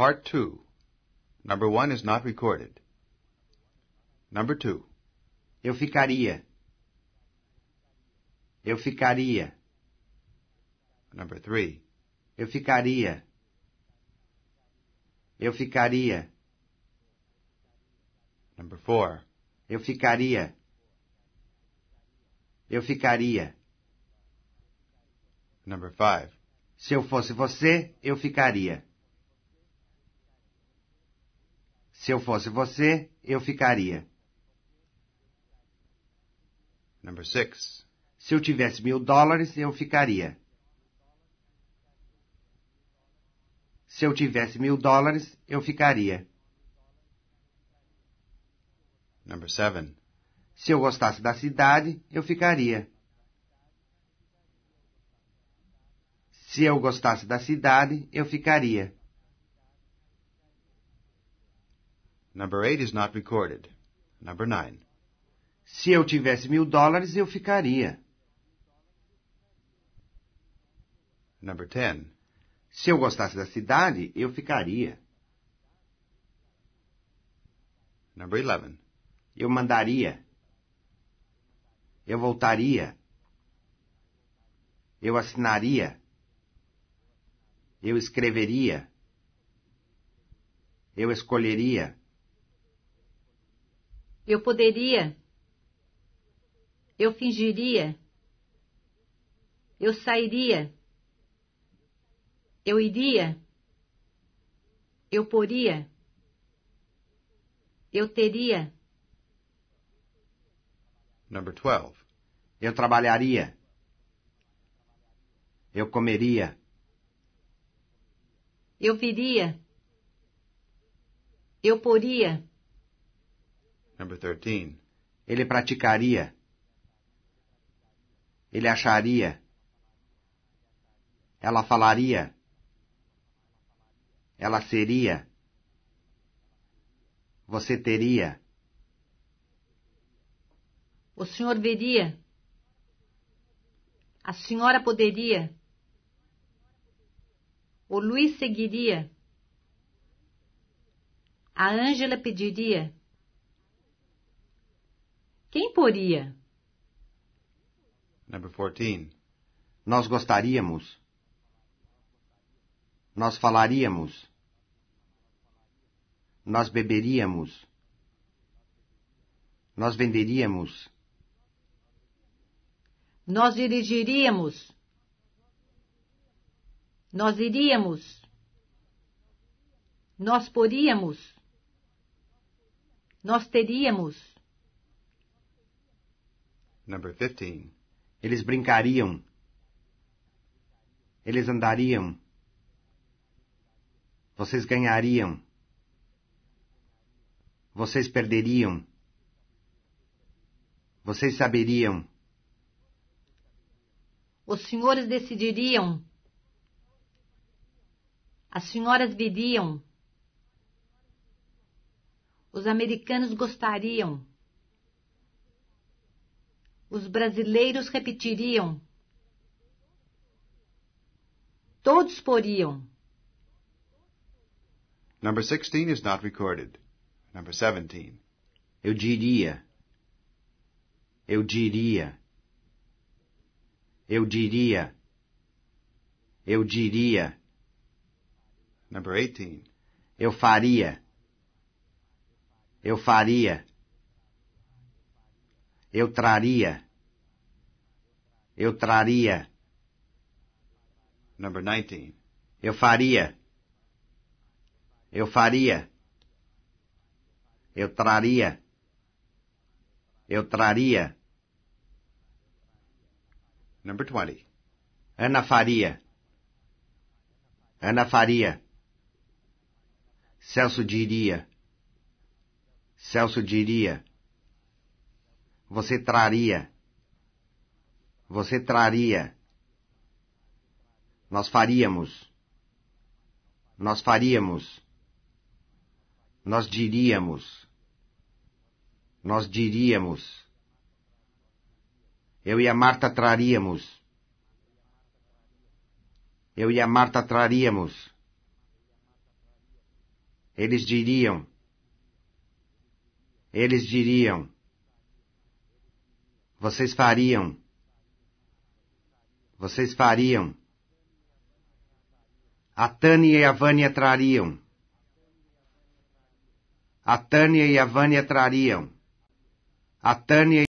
Part 2. Number 1 is not recorded. Number 2. Eu ficaria. Eu ficaria. Number 3. Eu ficaria. Eu ficaria. Number 4. Eu ficaria. Eu ficaria. Number 5. Se eu fosse você, eu ficaria. Se eu fosse você, eu ficaria. Number six. Se eu tivesse mil dólares, eu ficaria. Se eu tivesse mil dólares, eu ficaria. Number seven. Se eu gostasse da cidade, eu ficaria. Se eu gostasse da cidade, eu ficaria. Number eight is not recorded. Number nine. Se eu tivesse mil dólares, eu ficaria. Number ten. Se eu gostasse da cidade, eu ficaria. Number eleven. Eu mandaria. Eu voltaria. Eu assinaria. Eu escreveria. Eu escolheria. Eu poderia, eu fingiria, eu sairia, eu iria, eu poria, eu teria. Number 12. Eu trabalharia. Eu comeria. Eu viria. Eu poria. Number 13. Ele praticaria. Ele acharia. Ela falaria. Ela seria. Você teria. O senhor veria. A senhora poderia. O Luiz seguiria. A Ângela pediria. Quem poria? Number 14. Nós gostaríamos. Nós falaríamos. Nós beberíamos. Nós venderíamos. Nós dirigiríamos. Nós iríamos. Nós poríamos. Nós teríamos. Number 15. Eles brincariam. Eles andariam. Vocês ganhariam. Vocês perderiam. Vocês saberiam. Os senhores decidiriam. As senhoras viriam. Os americanos gostariam os brasileiros repetiriam. Todos poriam. Number 16 is not recorded. Number 17. Eu diria. Eu diria. Eu diria. Eu diria. Number 18. Eu faria. Eu faria. Eu traria. Eu traria. Number 19. Eu faria. Eu faria. Eu traria. Eu traria. Number 20. Ana Faria. Ana Faria. Celso diria. Celso diria. Você traria. Você traria. Nós faríamos. Nós faríamos. Nós diríamos. Nós diríamos. Eu e a Marta traríamos. Eu e a Marta traríamos. Eles diriam. Eles diriam. Vocês fariam. Vocês fariam. A Tânia e a Vânia trariam. A Tânia e a Vânia trariam. A Tânia